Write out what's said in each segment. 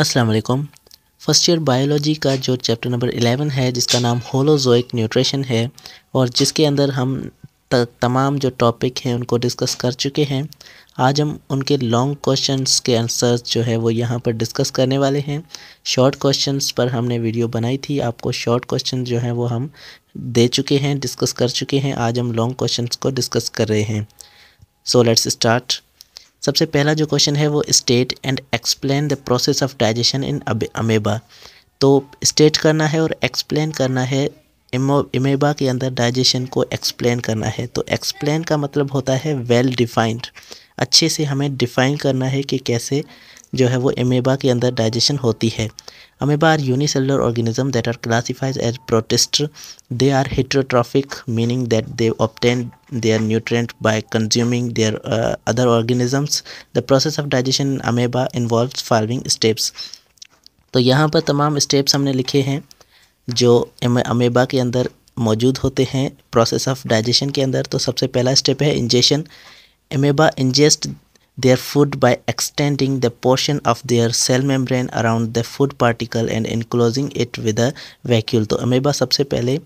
अस्सलाम वालेकुम first year biology का जो चैप्टर नंबर एलेवन है जिसका नाम होलोजोइक न्यूट्रिशन है और जिसके अंदर हम तमाम जो टॉपिक हैं उनको डिस्कस कर चुके हैं आज हम उनके लॉन्ग क्वेश्चंस के आंसर्स जो है वो यहाँ पर डिस्कस करने वाले हैं शॉर्ट क्वेश्चंस पर हमने वीडियो बनाई थी आपको शॉर्ट क्वेश्चन जो हैं वो हम दे चुके हैं डिस्कस कर चुके हैं आज हम लॉन्ग क्वेश्चंस को डिस्कस कर रहे हैं सो लेट्स स्टार्ट सबसे पहला जो क्वेश्चन है वो state and explain the process of digestion in amoeba तो स्टेट करना है और एक्सप्लेन करना है इमेबा के अंदर डाइजेशन को एक्सप्लेन करना है तो एक्सप्लेन का मतलब होता है वेल well डिफाइंड अच्छे से हमें डिफाइन करना है कि कैसे जो है वो अमेबा के अंदर डाइजेशन होती है amoeba are unicellular organism that are classified as protists they are heterotrophic meaning that they obtain their nutrient consuming their uh, other organisms the process of digestion amoeba involve involves steps तो यहाँ पर तमाम steps हमने लिखे हैं जो amoeba के अंदर मौजूद होते हैं प्रोसेस ऑफ डाइजेशन के अंदर तो सबसे पहला स्टेप है ingestion amoeba ingest their food by extending the portion of their cell membrane around the food particle and enclosing it with a vacuole तो amoeba सबसे पहले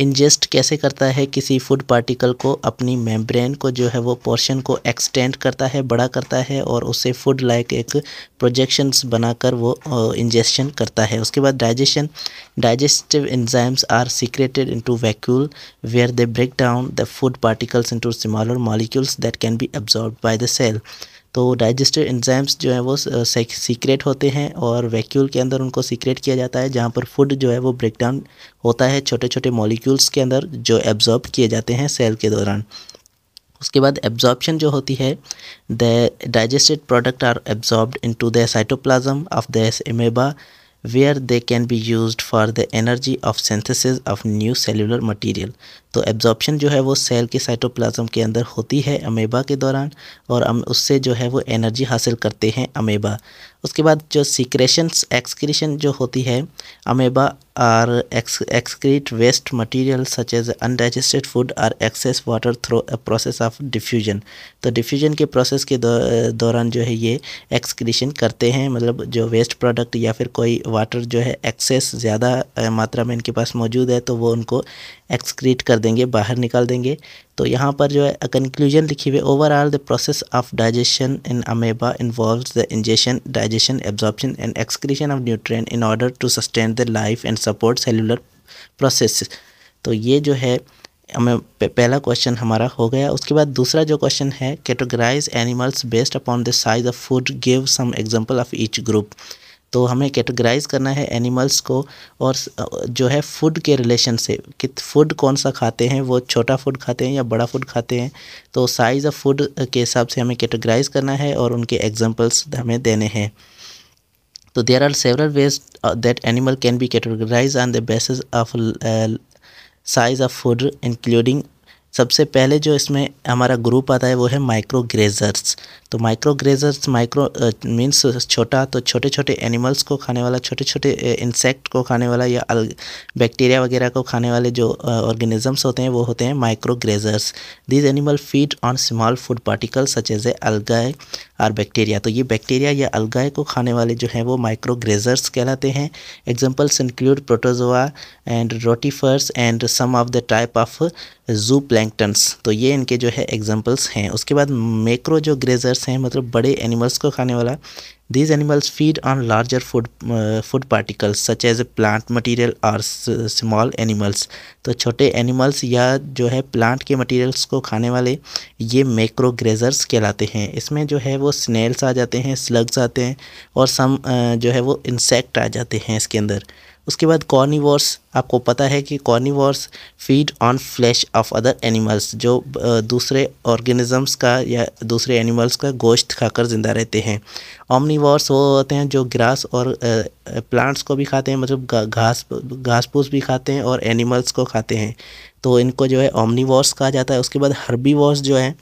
इंजेस्ट कैसे करता है किसी फूड पार्टिकल को अपनी मेम्ब्रेन को जो है वो पोर्शन को एक्सटेंड करता है बड़ा करता है और उससे फूड लाइक एक प्रोजेक्शंस बनाकर वो इंजेस्शन करता है उसके बाद digestion digestive enzymes are secreted into vacuole where they break down the food particles into smaller molecules that can be absorb by the cell तो डाइजेस्टर एंजाइम्स जो हैं वो सीक्रेट होते हैं और वैक्यूल के अंदर उनको सीक्रेट किया जाता है जहाँ पर फूड जो है वो ब्रेकडाउन होता है छोटे छोटे मॉलिक्यूल्स के अंदर जो एब्जॉर्ब किए जाते हैं सेल के दौरान उसके बाद एब्जॉर्बशन जो होती है the digested product are into the cytoplasm of the amoeba where they can be used for the energy of synthesis of new cellular material तो एब्जॉर्प्शन जो है वो सेल के साइटोप्लाज्म के अंदर होती है अमेबा के दौरान और हम उससे जो है वो एनर्जी हासिल करते हैं अमेबा उसके बाद जो सीक्रेशंस एक्सक्रीशन जो होती है amoeba are excrete waste material such as undigested food or excess water through process of diffusion तो डिफ्यूजन के प्रोसेस के दौरान जो है ये एक्सक्रीशन करते हैं मतलब जो वेस्ट प्रोडक्ट या फिर कोई वाटर जो है एक्सेस ज़्यादा मात्रा में इनके पास मौजूद है तो वो उनको एक्सक्रीट कर देंगे बाहर निकाल देंगे तो यहाँ पर जो है कंक्लूजन लिखी हुई overall the process of digestion in amoeba involve the ingestion digestion absorption and excretion of nutrients in order to sustain the life and support cellular process तो ये जो है हमें पहला क्वेश्चन हमारा हो गया उसके बाद दूसरा जो क्वेश्चन है categorise animals based upon the size of food give some example of each group तो हमें कैटेगराइज करना है एनिमल्स को और जो है फूड के रिलेशन से कि फूड कौन सा खाते हैं वो छोटा फूड खाते हैं या बड़ा फूड खाते हैं तो साइज़ ऑफ फूड के हिसाब से हमें कैटेगराइज करना है और उनके एग्जांपल्स हमें देने हैं तो there are several ways that animal can be categorise on the basis of size of food including सबसे पहले जो इसमें हमारा ग्रुप आता है वो है माइक्रो ग्रेजर्स तो माइक्रो ग्रेजर्स माइक्रो मीन्स छोटा तो छोटे छोटे एनिमल्स को खाने वाला छोटे छोटे इंसेक्ट को खाने वाला या बैक्टीरिया वगैरह को खाने वाले जो ऑर्गेनिजम्स uh, होते हैं वो होते हैं micro grazers these animal feed on small food particles such as a algae और बैक्टीरिया तो ये बैक्टीरिया या अलगाए को खाने वाले जो हैं वो माइक्रो ग्रेजर्स कहलाते हैं examples include protozoa and rotifers and some of the type of zoo तो ये इनके जो है एग्जाम्पल्स हैं उसके बाद मेक्रो जो ग्रेजर्स एनिमल्स हैं मतलब बड़े एनिमल्स को खाने वाला these animals feed on larger food food particles such as a plant material और स्मॉल एनिमल्स तो छोटे एनिमल्स या जो है प्लांट के मटीरियल्स को खाने वाले ये मैक्रोग्रेजर्स कहलाते हैं इसमें जो है वो स्नेल्स आ जाते हैं स्लग्स आते हैं और सम uh, जो है वो इंसेक्ट आ जाते हैं इसके अंदर उसके बाद कॉर्निवर्स आपको पता है कि carnivores feed on flesh of other animals जो दूसरे ऑर्गेनिजम्स का या दूसरे एनिमल्स का गोश्त खाकर ज़िंदा रहते हैं ऑमनीवर्स वो होते हैं जो ग्रास और प्लांट्स को भी खाते हैं मतलब घास घास फूस भी खाते हैं और एनिमल्स को खाते हैं तो इनको जो है ऑमनीवर्स कहा जाता है उसके बाद हर्बीवॉर्स जो है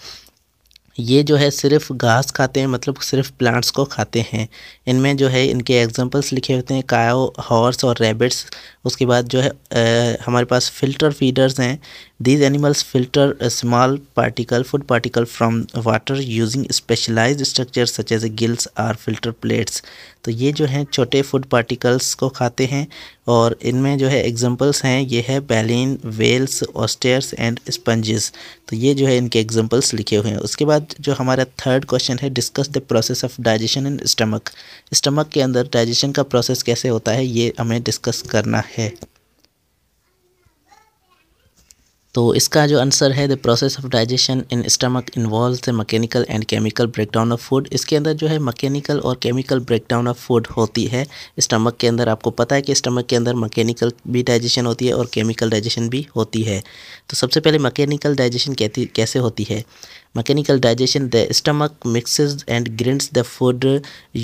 ये जो है सिर्फ घास खाते हैं मतलब सिर्फ प्लांट्स को खाते हैं इनमें जो है इनके एग्जांपल्स लिखे होते हैं कायो हॉर्स और रेबिट्स उसके बाद जो है आ, हमारे पास फिल्टर फीडर्स हैं these animals filter small particle food particle from water using specialised structure such as gills or filter plates तो ये जो हैं छोटे फूड पार्टिकल्स को खाते हैं और इनमें जो है एग्जांपल्स हैं ये है baleen whales oysters and sponges तो ये जो है इनके एग्जांपल्स लिखे हुए हैं उसके बाद जो हमारा थर्ड क्वेश्चन है discuss the process of digestion in stomach stomach के अंदर डाइजेशन का प्रोसेस कैसे होता है ये हमें डिस्कस करना है तो इसका जो आंसर है the process of digestion in stomach involve the mechanical and chemical breakdown of food इसके अंदर जो है मकैनिकल और केमिकल ब्रेकडाउन ऑफ फूड होती है स्टमक के अंदर आपको पता है कि स्टमक के अंदर मकैनिकल भी डाइजेशन होती है और केमिकल डाइजेशन भी होती है तो सबसे पहले मकैनिकल डाइजेशन कैसे होती है Mechanical digestion the stomach mixes and grinds the food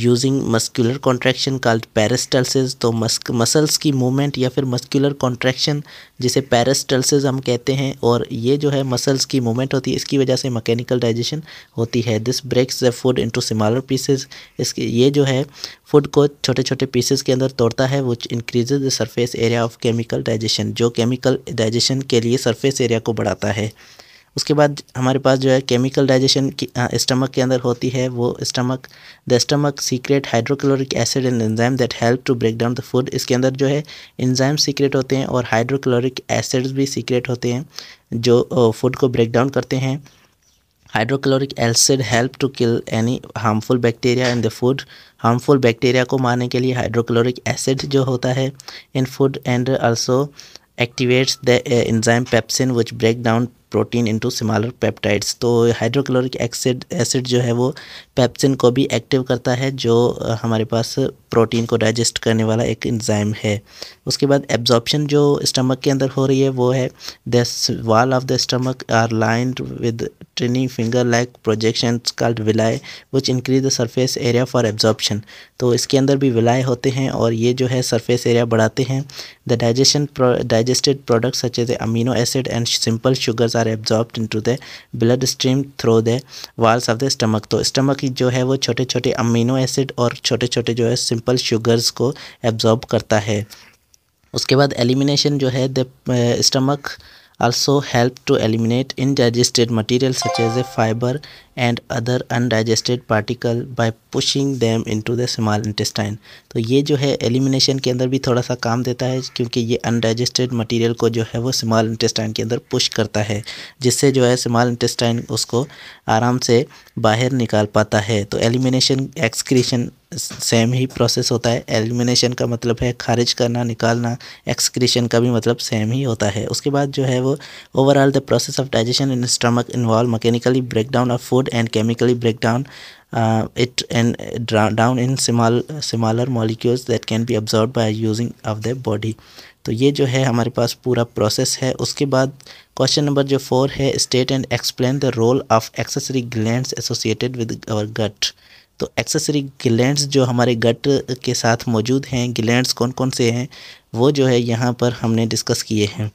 using muscular contraction called peristalsis तो मसल्स की मूवमेंट या फिर मस्कुलर कॉन्ट्रैक्शन जिसे पेरिस्टल्सिस हम कहते हैं और ये जो है मसल्स की मूवमेंट होती है इसकी वजह से मैकेनिकल डाइजेशन होती है this breaks the food into smaller pieces इसके ये जो है फूड को छोटे छोटे पीसेज के अंदर तोड़ता है which increases the surface area of chemical digestion जो केमिकल डाइजेशन के लिए सरफेस एरिया को बढ़ाता है उसके बाद हमारे पास जो है केमिकल डाइजेशन की स्टमक के अंदर होती है वो stomach the stomach secrete hydrochloric acid and enzyme that help to break down the food इसके अंदर जो है एंजाइम सीक्रेट होते हैं और हाइड्रोक्लोरिक एसिड्स भी सीक्रेट होते हैं जो फूड को ब्रेक डाउन करते हैं hydrochloric acid help to kill any harmful bacteria in the food harmful bacteria को मारने के लिए हाइड्रोक्लोरिक एसिड जो होता है in food and also activates the enzyme pepsin which break down protein into smaller peptides तो हाइड्रोक्लोरिक एसिड एसिड जो है वो पैप्सिन को भी एक्टिव करता है जो हमारे पास प्रोटीन को डाइजेस्ट करने वाला एक इंजाइम है उसके बाद एब्जॉर्प्शन जो स्टमक के अंदर हो रही है वो है the wall of the stomach are lined with training finger like projection called villi which increase the surface area for absorption तो इसके अंदर भी विलाय होते हैं और ये जो है सरफेस एरिया बढ़ाते हैं the digestion digested products such as amino acid and simple sugars are absorbed into the blood stream through the walls of the stomach तो स्टमक जो है वो छोटे छोटे अमीनो एसिड और छोटे छोटे जो है सिंपल शुगर्स को एब्जॉर्ब करता है उसके बाद एलिमिनेशन जो है the stomach also help to eliminate in indigested material such a fibre and other undigested particle by pushing them into the small intestine तो ये जो है एलिमिनेशन के अंदर भी थोड़ा सा काम देता है क्योंकि ये अनडाइजेस्टेड मटेरियल को जो है वो स्मॉल इंटेस्टाइन के अंदर पुश करता है जिससे जो है स्मॉल इंटेस्टाइन उसको आराम से बाहर निकाल पाता है तो एलिमिनेशन एक्सक्रीशन सेम ही प्रोसेस होता है एलिमिनेशन का मतलब है खारिज करना निकालना एक्सक्रीशन का भी मतलब सेम ही होता है उसके बाद जो है वो overall the process of digestion in stomach involve mechanically breakdown of food food and chemically break down uh, it and down in small smaller molecules that can be absorbed by using of the body तो ये जो है हमारे पास पूरा process है उसके बाद question number जो फोर है state and explain the role of accessory glands associated with our gut तो एक्सेसरी ग्लैंड्स जो हमारे गट के साथ मौजूद हैं ग्लैंड्स कौन कौन से हैं वो जो है यहाँ पर हमने डिस्कस किए हैं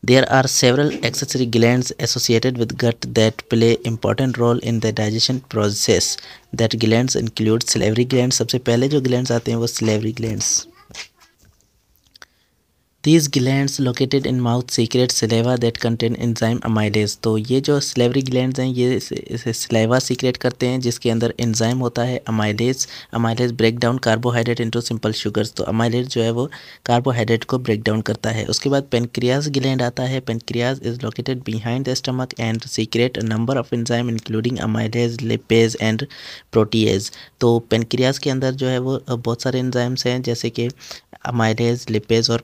There are several accessory glands associated with gut that play important role in the digestion process. That glands include salivary glands सबसे पहले जो glands आते हैं वो salivary glands these glands located in mouth secrete saliva that contain enzyme amylase तो ये जो salivary glands हैं ये इसे सीक्रेट करते हैं जिसके अंदर एंजाइम होता है amylase amylase break down carbohydrate into simple sugars तो अमाइलेज जो है वो कार्बोहाइड्रेट को ब्रेक डाउन करता है उसके बाद पेनक्रियाज ग्लैंड आता है pancreas is located behind the stomach and secrete number of enzyme including amylase lipase and protease तो पेनक्रियाज के अंदर जो है वो बहुत सारे इन्जाइम्स हैं जैसे कि अमाइलेज लिपेज और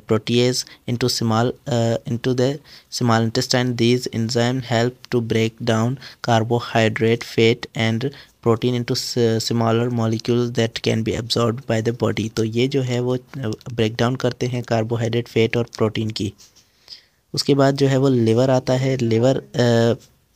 protease into small uh, into the small intestine these enzymes help to break down carbohydrate fat and protein into smaller molecule that can be absorb by the body तो ये जो है वो break down करते हैं carbohydrate fat और protein की उसके बाद जो है वो लिवर आता है liver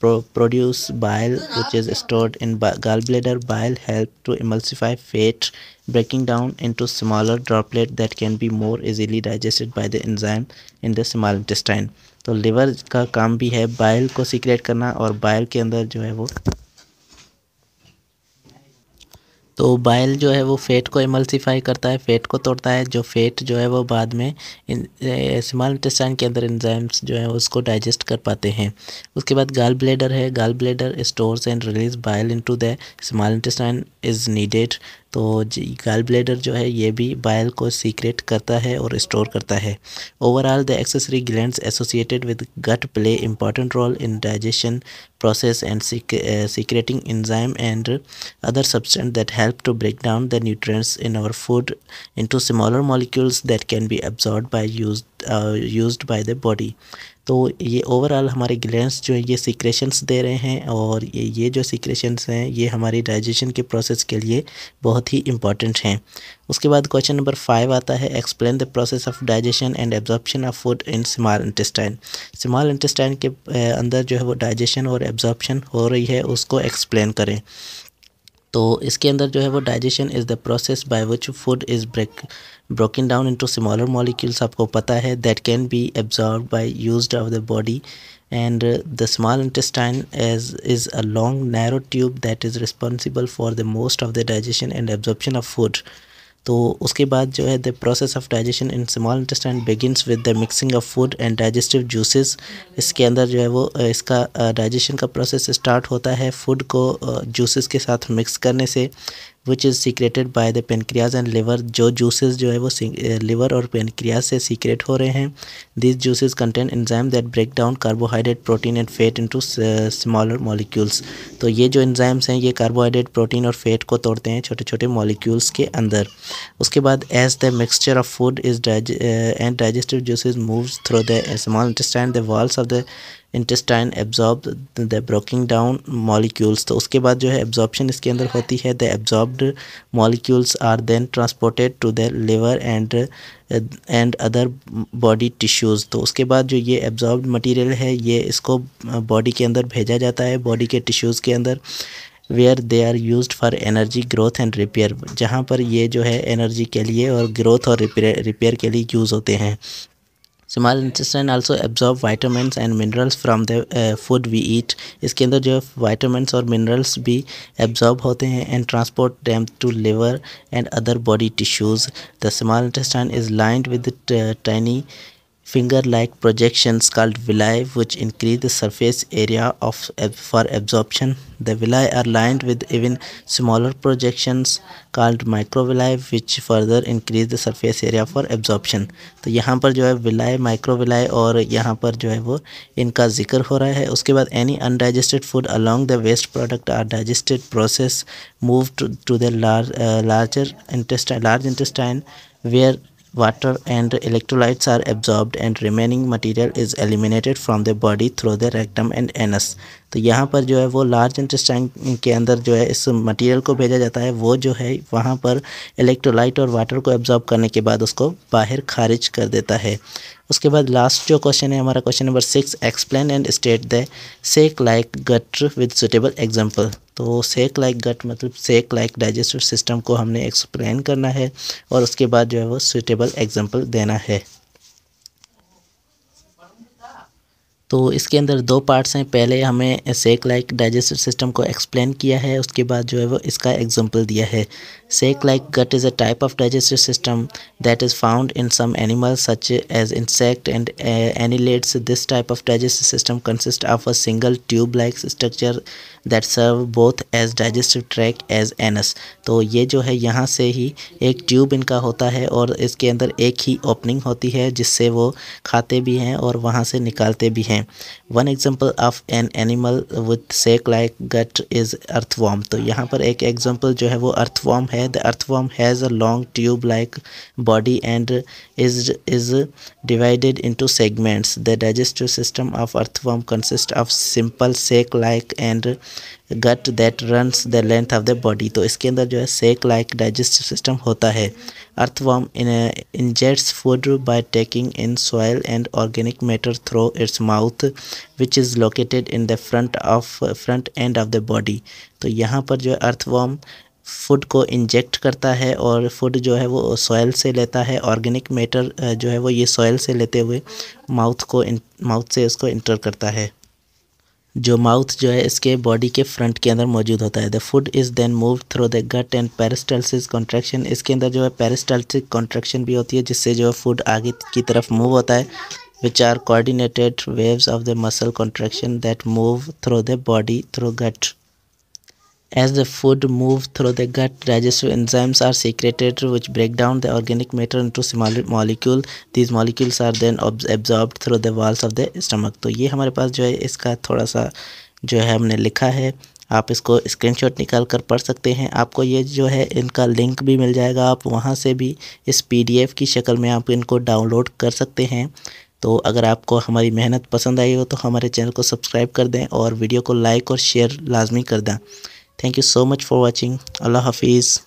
pro produce bile which is stored in gallbladder bile help to emulsify fat breaking down into smaller droplet that can be more easily digested by the enzyme in the small intestine तो liver का काम भी है bile को secret करना और bile के अंदर जो है वो तो बाइल जो है वो फेट को एमल्सीफाई करता है फेट को तोड़ता है जो फेट जो है वो बाद में स्मॉल इंटेस्टाइन के अंदर एंजाइम्स जो है उसको डाइजेस्ट कर पाते हैं उसके बाद गाल ब्लेडर है gall bladder stores and release bile into the small intestine is needed तो गाल ब्लेडर जो है ये भी बाइल को सीक्रेट करता है और स्टोर करता है overall the accessory gland associated with gut play important role in digestion process and secreting enzyme and other substance that help to break down the nutrients in our food into smaller molecules that can be absorb by used by the body तो ये overall हमारे glands जो है ये secretions दे रहे हैं और ये ये जो सिक्रेशंस हैं ये हमारी डाइजेशन के प्रोसेस के लिए बहुत ही इंपॉर्टेंट हैं उसके बाद क्वेश्चन नंबर फाइव आता है explain the process of digestion and absorption of food in small intestine small intestine के eh, अंदर जो है वो डाइजेशन और एब्जॉर्प्शन हो रही है उसको एक्सप्लेन करें तो इसके अंदर जो है वो digestion is the process by which food is break broken down into smaller molecules आपको पता है that can be absorb by use of the body and the small intestine as is a long narrow tube that is responsible for the most of the digestion and absorption of food तो उसके बाद जो है the process of digestion in small intestine begins with the mixing of food and digestive juices इसके अंदर जो है वो इसका डाइजेशन का प्रोसेस स्टार्ट होता है फूड को जूसेस के साथ मिक्स करने से which is secreted by the pancreas and liver जो जूसेज जो है वो लिवर eh, और पेनक्रियाज से सीक्रेट हो रहे हैं this juices content enzyme that break down carbohydrate protein and fat into smaller molecules तो ये जो एंजाइम्स हैं ये कार्बोहाइड्रेट प्रोटीन और फैट को तोड़ते हैं छोटे छोटे मॉलिक्यूल्स के अंदर उसके बाद as the mixture of food is and digestive juices move through the small intestine the walls of the intestine absorb the broken down molecules तो उसके बाद जो है एब्जॉर्बशन इसके अंदर होती है the absorbed molecules are then transported to the liver and and other body tissues तो उसके बाद जो ये एब्जॉर्ब मटेरियल है ये इसको बॉडी के अंदर भेजा जाता है बॉडी के टिश्यूज़ के अंदर where they are use for energy growth and repair जहाँ पर ये जो है एनर्जी के लिए और ग्रोथ और रिपेयर के लिए यूज़ होते हैं small intestine also absorb vitamins and minerals from the food we eat इसके अंदर जो है वाइटामस और मिनरल्स भी एब्जॉर्ब होते हैं and transport them to liver and other body tissues the small intestine is lined with tiny Finger-like projections called villi which increase the surface area of for absorption. The villi are lined with even smaller projections called microvilli which further increase the surface area for absorption. तो यहाँ पर जो है villi, microvilli और यहाँ पर जो है वो इनका जिक्र हो रहा है उसके बाद any undigested food along the waste product are digested process moved to, to the large uh, larger intestine large intestine where water and electrolytes are absorbed and remaining material is eliminated from the body through the rectum and anus तो यहाँ पर जो है वो large intestine के अंदर जो है इस मटेरियल को भेजा जाता है वो जो है वहाँ पर इलेक्ट्रोलाइट और वाटर को एब्जॉर्ब करने के बाद उसको बाहर खारिज कर देता है उसके बाद लास्ट जो क्वेश्चन है हमारा question number six explain and state the sac like gut with suitable example तो सेक लाइक गट मतलब सेक लाइक डाइजेस्टिव सिस्टम को हमने एक्सप्लेन करना है और उसके बाद जो है वो सुटेबल एग्जाम्पल देना है तो इसके अंदर दो पार्ट्स हैं पहले हमें सेक लाइक डाइजेस्टिव सिस्टम को एक्सप्लेन किया है उसके बाद जो है वो इसका एग्जांपल दिया है Sac like gut is a type of digestive system that is found in some animals such as insect and uh, annelids. This type of digestive system consists of a single tube like structure that serve both as digestive tract as anus. तो ये जो है यहाँ से ही एक tube इनका होता है और इसके अंदर एक ही ओपनिंग होती है जिससे वो खाते भी हैं और वहाँ से निकालते भी हैं one example of an animal with sac like gut is earthworm तो यहाँ पर एक एग्जाम्पल जो है वो अर्थवॉम है है the earthworm has a long tube like body and is is divided into segments the digestive system of earthworm consist of simple sac like and gut that runs the length of the body तो इसके अंदर जो है सेक like digestive system होता है earthworm ingests food by taking in soil and organic matter through its mouth which is located in the front of front end of the body तो यहाँ पर जो है अर्थवॉर्म फूड को इंजेक्ट करता है और फूड जो है वो सॉयल से लेता है ऑर्गेनिक मैटर जो है वो ये सॉयल से लेते हुए माउथ को माउथ से उसको इंटर करता है जो माउथ जो है इसके बॉडी के फ्रंट के अंदर मौजूद होता है the food is then move through the gut and peristalsis contraction इसके अंदर जो है पेरिस्टल्सिक कॉन्ट्रैक्शन भी होती है जिससे जो है फूड आगे की तरफ मूव होता है which are coordinated waves of the muscle contraction that move through the body through gut As the food moves through the gut, digestive enzymes are secreted which break down the organic matter into smaller molecule. These molecules are then absorbed through the walls of the stomach. तो ये हमारे पास जो है इसका थोड़ा सा जो है हमने लिखा है आप इसको स्क्रीनशॉट निकाल कर पढ़ सकते हैं आपको ये जो है इनका लिंक भी मिल जाएगा आप वहाँ से भी इस पीडीएफ की शक्ल में आप इनको डाउनलोड कर सकते हैं तो अगर आपको हमारी मेहनत पसंद आई हो तो हमारे चैनल को सब्सक्राइब कर दें और वीडियो को लाइक और शेयर लाजमी कर दें Thank you so much for watching. Allah Hafiz.